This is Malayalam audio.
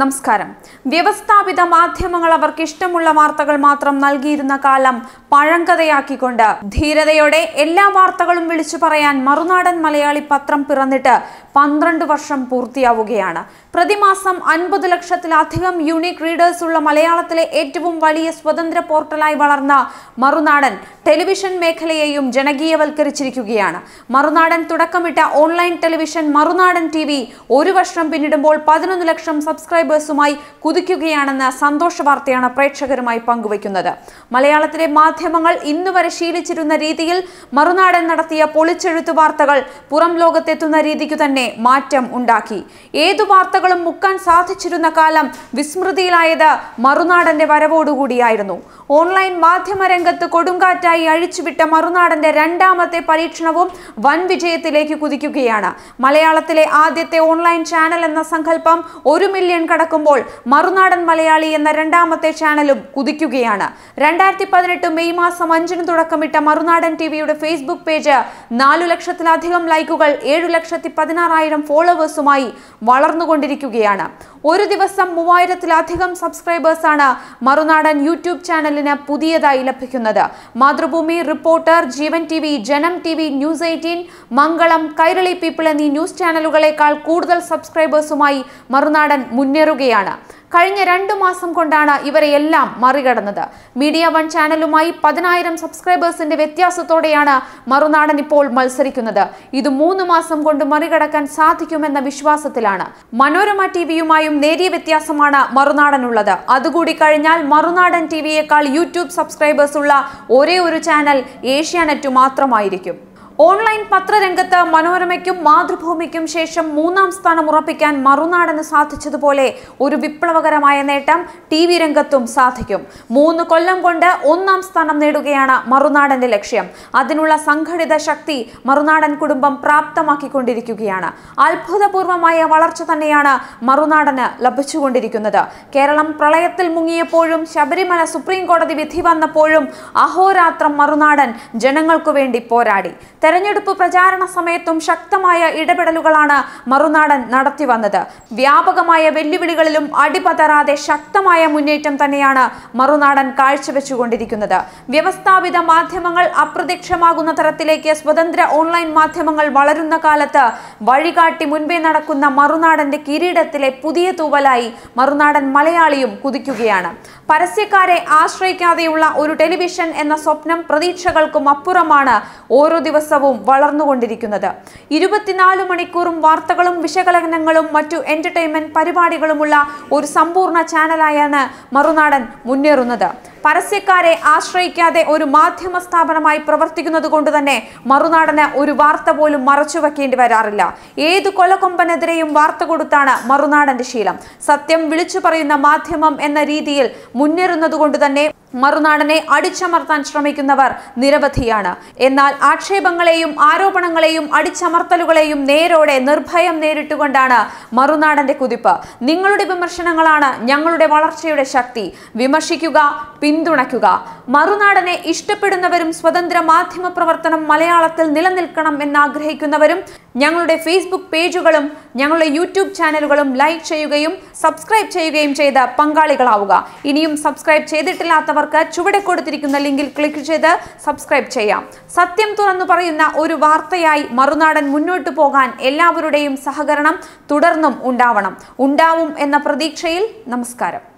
നമസ്കാരം വ്യവസ്ഥാപിത മാധ്യമങ്ങൾ അവർക്ക് ഇഷ്ടമുള്ള വാർത്തകൾ മാത്രം നൽകിയിരുന്ന കാലം പഴങ്കഥയാക്കിക്കൊണ്ട് ധീരതയോടെ എല്ലാ വാർത്തകളും വിളിച്ചു പറയാൻ മറുനാടൻ മലയാളി പത്രം പിറന്നിട്ട് പന്ത്രണ്ട് വർഷം പൂർത്തിയാവുകയാണ് പ്രതിമാസം അൻപത് ലക്ഷത്തിലധികം യുണീക് റീഡേഴ്സ് ഉള്ള മലയാളത്തിലെ ഏറ്റവും വലിയ സ്വതന്ത്ര പോർട്ടലായി വളർന്ന മറുനാടൻ ടെലിവിഷൻ മേഖലയെയും ജനകീയവൽക്കരിച്ചിരിക്കുകയാണ് മറുനാടൻ തുടക്കമിട്ട ഓൺലൈൻ ടെലിവിഷൻ മറുനാടൻ ടി ഒരു വർഷം പിന്നിടുമ്പോൾ പതിനൊന്ന് ലക്ഷം സബ്സ്ക്രൈബ് സബ്സ്ക്രൈബേഴ്സുമായി കുതിക്കുകയാണെന്ന സന്തോഷ വാർത്തയാണ് പ്രേക്ഷകരുമായി പങ്കുവയ്ക്കുന്നത് മലയാളത്തിലെ മാധ്യമങ്ങൾ വരെ ശീലിച്ചിരുന്ന രീതിയിൽ മറുനാടൻ നടത്തിയ പൊളിച്ചെഴുത്ത് വാർത്തകൾ പുറം ലോകത്തെത്തുന്ന രീതിക്കു തന്നെ മാറ്റം ഉണ്ടാക്കി ഏതു വാർത്തകളും മുക്കാൻ സാധിച്ചിരുന്ന കാലം വിസ്മൃതിയിലായത് മറുനാടന്റെ വരവോടുകൂടിയായിരുന്നു ഓൺലൈൻ മാധ്യമരംഗത്ത് കൊടുങ്കാറ്റായി അഴിച്ചുവിട്ട മറുനാടന്റെ രണ്ടാമത്തെ പരീക്ഷണവും വൻ വിജയത്തിലേക്ക് കുതിക്കുകയാണ് മലയാളത്തിലെ ആദ്യത്തെ ഓൺലൈൻ ചാനൽ എന്ന സങ്കല്പം ഒരു മില്യൺ കടക്കുമ്പോൾ മറുനാടൻ മലയാളി എന്ന രണ്ടാമത്തെ ചാനലും കുതിക്കുകയാണ് രണ്ടായിരത്തി പതിനെട്ട് മെയ് മാസം അഞ്ചിന് തുടക്കമിട്ട മറുനാടൻ ടിവിയുടെ ഫേസ്ബുക്ക് പേജ് നാലു ലക്ഷത്തിലധികം ലൈക്കുകൾ ഏഴു ലക്ഷത്തി പതിനാറായിരം ഫോളോവേഴ്സുമായി വളർന്നുകൊണ്ടിരിക്കുകയാണ് ഒരു ദിവസം മൂവായിരത്തിലധികം സബ്സ്ക്രൈബേഴ്സാണ് മറുനാടൻ യൂട്യൂബ് ചാനലിന് പുതിയതായി ലഭിക്കുന്നത് Mathrubhumi reporter Jeevan T V Janam T V news eighteen Mangalam Kairali people എന്നീ ന്യൂസ് ചാനലുകളെക്കാൾ കൂടുതൽ സബ്സ്ക്രൈബേഴ്സുമായി മറുനാടൻ മുന്നേറി മുന്നേറുകയാണ് കഴിഞ്ഞ രണ്ടു മാസം കൊണ്ടാണ് ഇവരെയെല്ലാം മറികടന്നത് മീഡിയ വൺ ചാനലുമായി പതിനായിരം സബ്സ്ക്രൈബേഴ്സിന്റെ വ്യത്യാസത്തോടെയാണ് മറുനാടൻ ഇപ്പോൾ മത്സരിക്കുന്നത് ഇത് മൂന്ന് മാസം കൊണ്ട് മറികടക്കാൻ സാധിക്കുമെന്ന വിശ്വാസത്തിലാണ് മനോരമ ടിവിയുമായും നേരിയ വ്യത്യാസമാണ് മറുനാടനുള്ളത് അതുകൂടി കഴിഞ്ഞാൽ മറുനാടൻ ടിവിയേക്കാൾ യൂട്യൂബ് സബ്സ്ക്രൈബേഴ്സ് ഉള്ള ഒരേ ഒരു ചാനൽ ഏഷ്യാനെറ്റ് മാത്രമായിരിക്കും ഓൺലൈൻ പത്രരംഗത്ത് മനോരമയ്ക്കും മാതൃഭൂമിക്കും ശേഷം മൂന്നാം സ്ഥാനം ഉറപ്പിക്കാൻ മറുനാടന് സാധിച്ചതുപോലെ ഒരു വിപ്ലവകരമായ നേട്ടം ടി വി രംഗത്തും സാധിക്കും മൂന്ന് കൊല്ലം കൊണ്ട് ഒന്നാം സ്ഥാനം നേടുകയാണ് മറുനാടന്റെ ലക്ഷ്യം അതിനുള്ള സംഘടിത ശക്തി മറുനാടൻ കുടുംബം പ്രാപ്തമാക്കിക്കൊണ്ടിരിക്കുകയാണ് അത്ഭുതപൂർവമായ വളർച്ച തന്നെയാണ് മറുനാടന് ലഭിച്ചുകൊണ്ടിരിക്കുന്നത് കേരളം പ്രളയത്തിൽ മുങ്ങിയപ്പോഴും ശബരിമല സുപ്രീം കോടതി വിധി വന്നപ്പോഴും അഹോരാത്രം മറുനാടൻ ജനങ്ങൾക്കു വേണ്ടി പോരാടി തെരഞ്ഞെടുപ്പ് പ്രചാരണ സമയത്തും ശക്തമായ ഇടപെടലുകളാണ് മറുനാടൻ നടത്തിവന്നത് വ്യാപകമായ വെല്ലുവിളികളിലും അടിപതറാതെ ശക്തമായ മുന്നേറ്റം തന്നെയാണ് മറുനാടൻ കാഴ്ചവെച്ചുകൊണ്ടിരിക്കുന്നത് വ്യവസ്ഥാപിത മാധ്യമങ്ങൾ അപ്രത്യക്ഷമാകുന്ന തരത്തിലേക്ക് സ്വതന്ത്ര ഓൺലൈൻ മാധ്യമങ്ങൾ വളരുന്ന കാലത്ത് വഴികാട്ടി മുൻപേ നടക്കുന്ന മറുനാടന്റെ കിരീടത്തിലെ പുതിയ തൂവലായി മറുനാടൻ മലയാളിയും കുതിക്കുകയാണ് പരസ്യക്കാരെ ആശ്രയിക്കാതെയുള്ള ഒരു ടെലിവിഷൻ എന്ന സ്വപ്നം പ്രതീക്ഷകൾക്കും അപ്പുറമാണ് ഓരോ ദിവസവും പ്രസ്ഥാനവും വളർന്നുകൊണ്ടിരിക്കുന്നത് ഇരുപത്തിനാല് മണിക്കൂറും വാർത്തകളും വിശകലനങ്ങളും മറ്റു എന്റർടൈൻമെന്റ് പരിപാടികളുമുള്ള ഒരു സമ്പൂർണ്ണ ചാനലായാണ് മറുനാടൻ മുന്നേറുന്നത് പരസ്യക്കാരെ ആശ്രയിക്കാതെ ഒരു മാധ്യമ സ്ഥാപനമായി പ്രവർത്തിക്കുന്നത് കൊണ്ട് തന്നെ മറുനാടന് ഒരു വാർത്ത പോലും മറച്ചു വയ്ക്കേണ്ടി വരാറില്ല ഏത് കൊലക്കൊമ്പനെതിരെയും വാർത്ത കൊടുത്താണ് മറുനാടന്റെ ശീലം സത്യം വിളിച്ചു പറയുന്ന മാധ്യമം എന്ന രീതിയിൽ മുന്നേറുന്നത് കൊണ്ട് തന്നെ മറുനാടനെ അടിച്ചമർത്താൻ ശ്രമിക്കുന്നവർ നിരവധിയാണ് എന്നാൽ ആക്ഷേപങ്ങളെയും ആരോപണങ്ങളെയും അടിച്ചമർത്തലുകളെയും നേരോടെ നിർഭയം നേരിട്ടുകൊണ്ടാണ് മറുനാടന്റെ കുതിപ്പ് നിങ്ങളുടെ വിമർശനങ്ങളാണ് ഞങ്ങളുടെ വളർച്ചയുടെ ശക്തി വിമർശിക്കുക പിന്തുണയ്ക്കുക മറുനാടനെ ഇഷ്ടപ്പെടുന്നവരും സ്വതന്ത്ര മാധ്യമ പ്രവർത്തനം മലയാളത്തിൽ നിലനിൽക്കണം എന്നാഗ്രഹിക്കുന്നവരും ഞങ്ങളുടെ ഫേസ്ബുക്ക് പേജുകളും ഞങ്ങളുടെ യൂട്യൂബ് ചാനലുകളും ലൈക്ക് ചെയ്യുകയും സബ്സ്ക്രൈബ് ചെയ്യുകയും ചെയ്ത് പങ്കാളികളാവുക ഇനിയും സബ്സ്ക്രൈബ് ചെയ്തിട്ടില്ലാത്തവർക്ക് ചുവടെ കൊടുത്തിരിക്കുന്ന ലിങ്കിൽ ക്ലിക്ക് ചെയ്ത് സബ്സ്ക്രൈബ് ചെയ്യാം സത്യം തുറന്നു പറയുന്ന ഒരു വാർത്തയായി മറുനാടൻ മുന്നോട്ടു പോകാൻ എല്ലാവരുടെയും സഹകരണം തുടർന്നും ഉണ്ടാവണം ഉണ്ടാവും എന്ന പ്രതീക്ഷയിൽ നമസ്കാരം